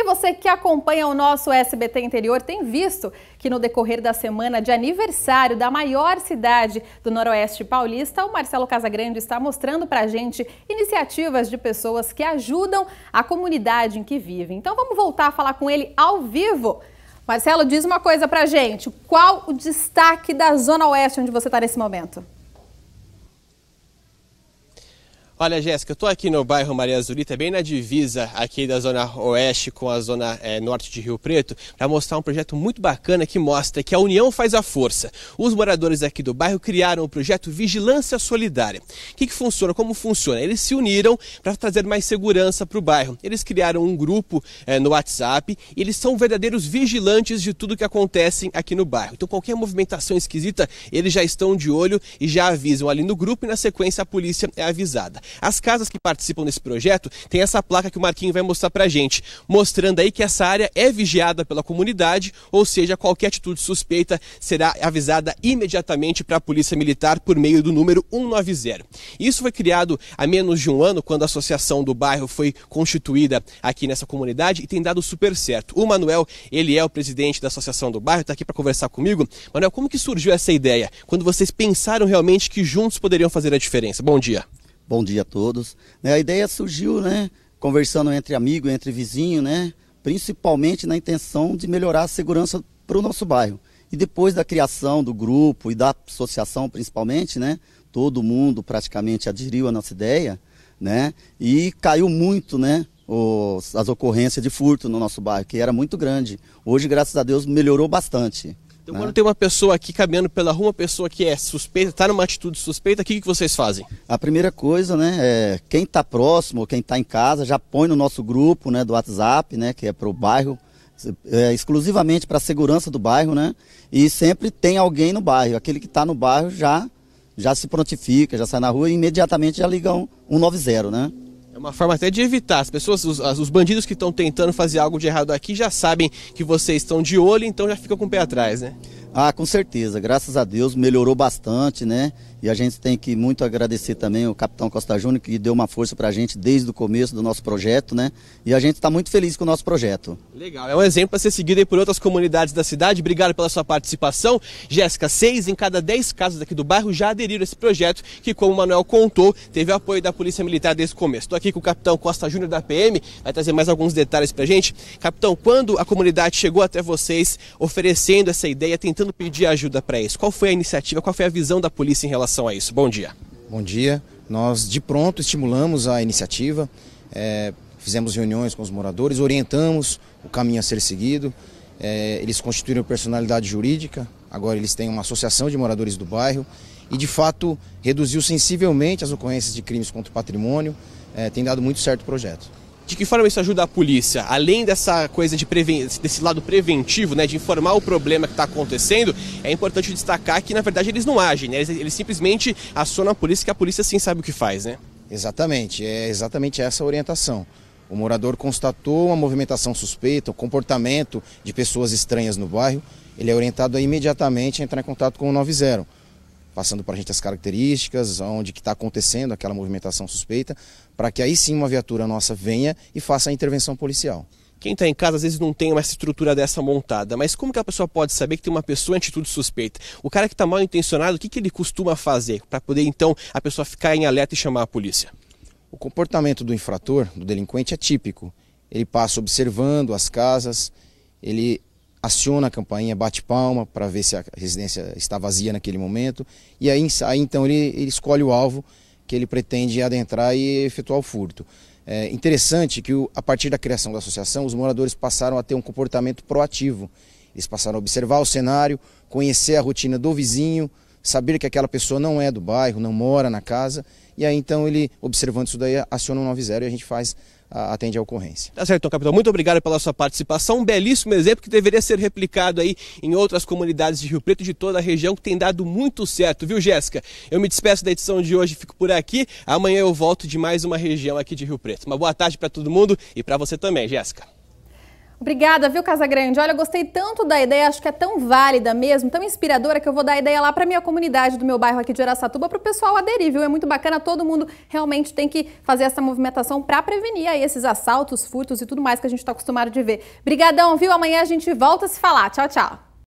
E você que acompanha o nosso SBT Interior tem visto que no decorrer da semana de aniversário da maior cidade do Noroeste Paulista, o Marcelo Casagrande está mostrando para a gente iniciativas de pessoas que ajudam a comunidade em que vive. Então vamos voltar a falar com ele ao vivo. Marcelo, diz uma coisa para a gente. Qual o destaque da Zona Oeste onde você está nesse momento? Olha, Jéssica, eu estou aqui no bairro Maria Zulita, tá bem na divisa aqui da Zona Oeste com a Zona é, Norte de Rio Preto, para mostrar um projeto muito bacana que mostra que a união faz a força. Os moradores aqui do bairro criaram o projeto Vigilância Solidária. O que, que funciona? Como funciona? Eles se uniram para trazer mais segurança para o bairro. Eles criaram um grupo é, no WhatsApp e eles são verdadeiros vigilantes de tudo que acontece aqui no bairro. Então, qualquer movimentação esquisita, eles já estão de olho e já avisam ali no grupo e, na sequência, a polícia é avisada. As casas que participam desse projeto têm essa placa que o Marquinho vai mostrar pra gente, mostrando aí que essa área é vigiada pela comunidade, ou seja, qualquer atitude suspeita será avisada imediatamente para a Polícia Militar por meio do número 190. Isso foi criado há menos de um ano, quando a associação do bairro foi constituída aqui nessa comunidade e tem dado super certo. O Manuel, ele é o presidente da associação do bairro, está aqui para conversar comigo. Manuel, como que surgiu essa ideia? Quando vocês pensaram realmente que juntos poderiam fazer a diferença? Bom dia. Bom dia a todos. Né, a ideia surgiu, né, conversando entre amigo, entre vizinho, né, principalmente na intenção de melhorar a segurança para o nosso bairro. E depois da criação do grupo e da associação, principalmente, né, todo mundo praticamente aderiu à nossa ideia, né, e caiu muito, né, os, as ocorrências de furto no nosso bairro, que era muito grande. Hoje, graças a Deus, melhorou bastante. Então, né? quando tem uma pessoa aqui caminhando pela rua, uma pessoa que é suspeita, está numa atitude suspeita, o que, que vocês fazem? A primeira coisa, né, é quem está próximo, quem está em casa, já põe no nosso grupo, né, do WhatsApp, né, que é para o bairro, é, exclusivamente para a segurança do bairro, né, e sempre tem alguém no bairro. Aquele que está no bairro já já se prontifica, já sai na rua e imediatamente já liga um, 190, né? É uma forma até de evitar. As pessoas, os, os bandidos que estão tentando fazer algo de errado aqui já sabem que vocês estão de olho, então já fica com o pé atrás, né? Ah, com certeza, graças a Deus melhorou bastante, né? E a gente tem que muito agradecer também o capitão Costa Júnior, que deu uma força para a gente desde o começo do nosso projeto, né? E a gente está muito feliz com o nosso projeto. Legal, é um exemplo a ser seguido por outras comunidades da cidade. Obrigado pela sua participação. Jéssica, seis em cada dez casas aqui do bairro já aderiram a esse projeto, que, como o Manuel contou, teve apoio da Polícia Militar desde o começo. Estou aqui com o capitão Costa Júnior da PM, vai trazer mais alguns detalhes para a gente. Capitão, quando a comunidade chegou até vocês oferecendo essa ideia, tentando tentando pedir ajuda para isso? Qual foi a iniciativa, qual foi a visão da polícia em relação a isso? Bom dia. Bom dia. Nós de pronto estimulamos a iniciativa, é, fizemos reuniões com os moradores, orientamos o caminho a ser seguido. É, eles constituíram personalidade jurídica, agora eles têm uma associação de moradores do bairro e de fato reduziu sensivelmente as ocorrências de crimes contra o patrimônio. É, tem dado muito certo o projeto. De que forma isso ajuda a polícia? Além dessa coisa de desse lado preventivo, né, de informar o problema que está acontecendo, é importante destacar que, na verdade, eles não agem, né? eles, eles simplesmente acionam a polícia, que a polícia sim sabe o que faz, né? Exatamente, é exatamente essa a orientação. O morador constatou uma movimentação suspeita, o um comportamento de pessoas estranhas no bairro, ele é orientado a imediatamente a entrar em contato com o 90 passando para a gente as características, onde que está acontecendo aquela movimentação suspeita, para que aí sim uma viatura nossa venha e faça a intervenção policial. Quem está em casa às vezes não tem uma estrutura dessa montada, mas como que a pessoa pode saber que tem uma pessoa em atitude suspeita? O cara que está mal intencionado, o que, que ele costuma fazer para poder então a pessoa ficar em alerta e chamar a polícia? O comportamento do infrator, do delinquente, é típico. Ele passa observando as casas, ele aciona a campainha, bate palma para ver se a residência está vazia naquele momento. E aí, aí então ele, ele, escolhe o alvo que ele pretende adentrar e efetuar o furto. É interessante que a partir da criação da associação, os moradores passaram a ter um comportamento proativo. Eles passaram a observar o cenário, conhecer a rotina do vizinho, saber que aquela pessoa não é do bairro, não mora na casa e aí então ele, observando isso daí, aciona o 90 e a gente faz atende a ocorrência. Tá certo, então, capitão. Muito obrigado pela sua participação. Um belíssimo exemplo que deveria ser replicado aí em outras comunidades de Rio Preto de toda a região, que tem dado muito certo, viu, Jéssica? Eu me despeço da edição de hoje, fico por aqui. Amanhã eu volto de mais uma região aqui de Rio Preto. Uma boa tarde para todo mundo e para você também, Jéssica. Obrigada, viu, Casa Grande? Olha, eu gostei tanto da ideia, acho que é tão válida mesmo, tão inspiradora, que eu vou dar a ideia lá para minha comunidade do meu bairro aqui de Araçatuba para o pessoal aderir, viu? É muito bacana, todo mundo realmente tem que fazer essa movimentação para prevenir aí esses assaltos, furtos e tudo mais que a gente está acostumado de ver. Obrigadão, viu? Amanhã a gente volta a se falar. Tchau, tchau.